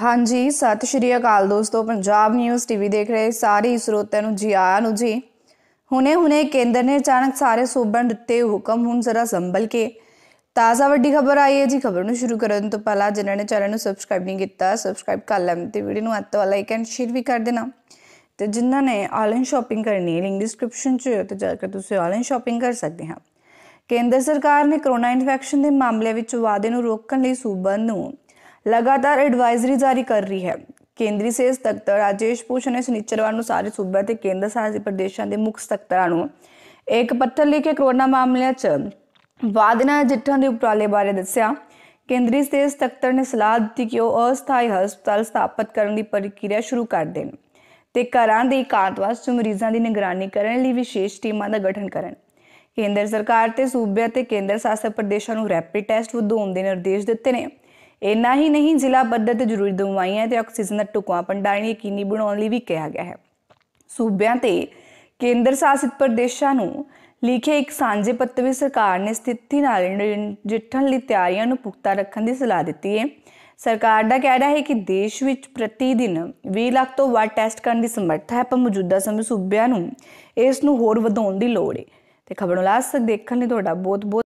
ਹਾਂਜੀ ਸਤਿ ਸ਼੍ਰੀ ਅਕਾਲ ਦੋਸਤੋ ਪੰਜਾਬ ਨਿਊਜ਼ ਟੀਵੀ ਦੇਖ ਰਹੇ ਸਾਰੇ ਸਰੋਤਿਆਂ ਨੂੰ ਜੀ ਆਇਆਂ ਨੂੰ ਜੀ ਹੁਣੇ-ਹੁਣੇ ਕੇਂਦਰ ਨੇ ਅਚਾਨਕ ਸਾਰੇ ਸੂਬਿਆਂ ਦਿੱਤੇ ਹੁਕਮ ਹੁਣ ਜ਼ਰਾ ਸੰਭਲ ਕੇ ਤਾਜ਼ਾ ਵੱਡੀ ਖਬਰ ਆਈ ਹੈ ਜੀ ਖਬਰ ਨੂੰ ਸ਼ੁਰੂ ਕਰਨ ਤੋਂ ਪਹਿਲਾਂ ਜਿਨ੍ਹਾਂ ਨੇ ਚੈਨਲ ਨੂੰ ਸਬਸਕ੍ਰਾਈਬ ਨਹੀਂ ਕੀਤਾ ਸਬਸਕ੍ਰਾਈਬ ਕਰ ਲੈਣ ਤੇ ਵੀਡੀਓ ਨੂੰ ਅੱਤ ਵਾਲਾ ਲਾਈਕ ਐਂਡ ਸ਼ੇਅਰ ਵੀ ਕਰ ਦੇਣਾ ਤੇ ਜਿਨ੍ਹਾਂ ਨੇ ਆਨਲਾਈਨ ਸ਼ਾਪਿੰਗ ਕਰਨੀ ਹੈ ਲਿੰਕ ਡਿਸਕ੍ਰਿਪਸ਼ਨ 'ਚ ਤੇ ਜਾ ਕੇ ਤੁਸੀਂ ਆਨਲਾਈਨ ਸ਼ਾਪਿੰਗ ਕਰ ਸਕਦੇ ਹਾਂ ਕੇਂਦਰ ਸਰਕਾਰ ਨੇ ਕਰੋਨਾ ਇਨਫੈਕਸ਼ਨ ਦੇ ਮਾਮਲੇ ਵਿੱਚ ਵਾਧੇ ਨੂੰ ਰੋਕਣ ਲਈ ਸੂਬਿਆਂ ਨੂੰ ਲਗਾਤਾਰ ਐਡਵਾਈਜ਼ਰੀ ਜਾਰੀ ਕਰ ਰਹੀ ਹੈ ਕੇਂਦਰੀ ਸਿਹਤ ਸਕੱਤਰ ਰਾਜੇਸ਼ ਭੂਸ਼ਣ ਨੇ ਸ਼ਨੀਚਰਵਾਰ ਨੂੰ ਸਾਰੇ ਸੂਬਿਆਂ ਤੇ ਕੇਂਦਰ ਸ਼ਾਸਿਤ ਪ੍ਰਦੇਸ਼ਾਂ ਦੇ ਮੁੱਖ ਸਕੱਤਰਾਂ ਨੂੰ ਇੱਕ ਪੱਤਰ ਲਿਖ ਕੇ ਕਰੋਨਾ ਮਾਮਲਿਆਂ 'ਚ ਵਾਧਨਾ ਨਾਲ ਦੇ ਉਪਰਾਲੇ ਬਾਰੇ ਦੱਸਿਆ ਕੇਂਦਰੀ ਸਿਹਤ ਸਕੱਤਰ ਨੇ ਸਲਾਹ ਦਿੱਤੀ ਕਿ ਉਹ ਅਸਥਾਈ ਹਸਪਤਾਲ ਸਥਾਪਿਤ ਕਰਨ ਦੀ ਪ੍ਰਕਿਰਿਆ ਸ਼ੁਰੂ ਕਰ ਦੇਣ ਤੇ ਘਰਾਂ ਦੇ ਇਕਾਂਤਵਾਸ 'ਚ ਮਰੀਜ਼ਾਂ ਦੀ ਨਿਗਰਾਨੀ ਕਰਨ ਲਈ ਵਿਸ਼ੇਸ਼ ਟੀਮਾਂ ਦਾ ਗਠਨ ਕਰਨ ਕੇਂਦਰ ਸਰਕਾਰ ਤੇ ਸੂਬਿਆਂ ਤੇ ਕੇਂਦਰ ਸ਼ਾਸਿਤ ਪ੍ਰਦੇਸ਼ਾਂ ਨੂੰ ਰੈਪਿਡ ਟੈਸਟ ਵਧਾਉਣ ਦੇ ਨਿਰਦੇਸ਼ ਦਿੱਤੇ ਨੇ ਇੰਨਾ ਹੀ ਨਹੀਂ ਜ਼ਿਲ੍ਹਾ ਪੱਧਰ ਤੇ ਜ਼ਰੂਰੀ ਦਵਾਈਆਂ ਤੇ ਆਕਸੀਜਨ ਦਾ ਟੁਕਵਾ ਪੰਡਾਣੀ ਯਕੀਨੀ ਬਣਾਉਣ ਲਈ ਵੀ ਕਿਹਾ ਗਿਆ ਹੈ ਸੂਬਿਆਂ ਤੇ ਕੇਂਦਰ ਸ਼ਾਸਿਤ ਪ੍ਰਦੇਸ਼ਾਂ ਨੂੰ ਲਿਖੇ ਇੱਕ ਸਾਂਝੇ ਪੱਤਰ ਵਿੱਚ ਸਰਕਾਰ ਨੇ ਸਥਿਤੀ ਨਾਲ ਨਜਿੱਠਣ ਲਈ ਤਿਆਰੀਆਂ ਨੂੰ ਪੁਖਤਾ ਰੱਖਣ ਦੀ ਸਲਾਹ ਦਿੱਤੀ ਹੈ ਸਰਕਾਰ ਦਾ ਕਹਿਣਾ ਹੈ ਕਿ ਦੇਸ਼ ਵਿੱਚ ਪ੍ਰਤੀ ਦਿਨ 20 ਲੱਖ ਤੋਂ ਵੱਧ ਟੈਸਟ ਕਰਨ ਦੀ ਸਮਰੱਥਾ ਹੈ ਪਰ ਮੌਜੂਦਾ ਸਮੇਂ ਸੂਬਿਆਂ ਨੂੰ ਇਸ ਨੂੰ ਹੋਰ ਵਧਾਉਣ ਦੀ ਲੋੜ ਹੈ ਤੇ ਨੂੰ ਲਾਸਟ ਤੱਕ ਦੇਖਣ ਲਈ ਤੁਹਾਡਾ ਬਹੁਤ ਬਹੁਤ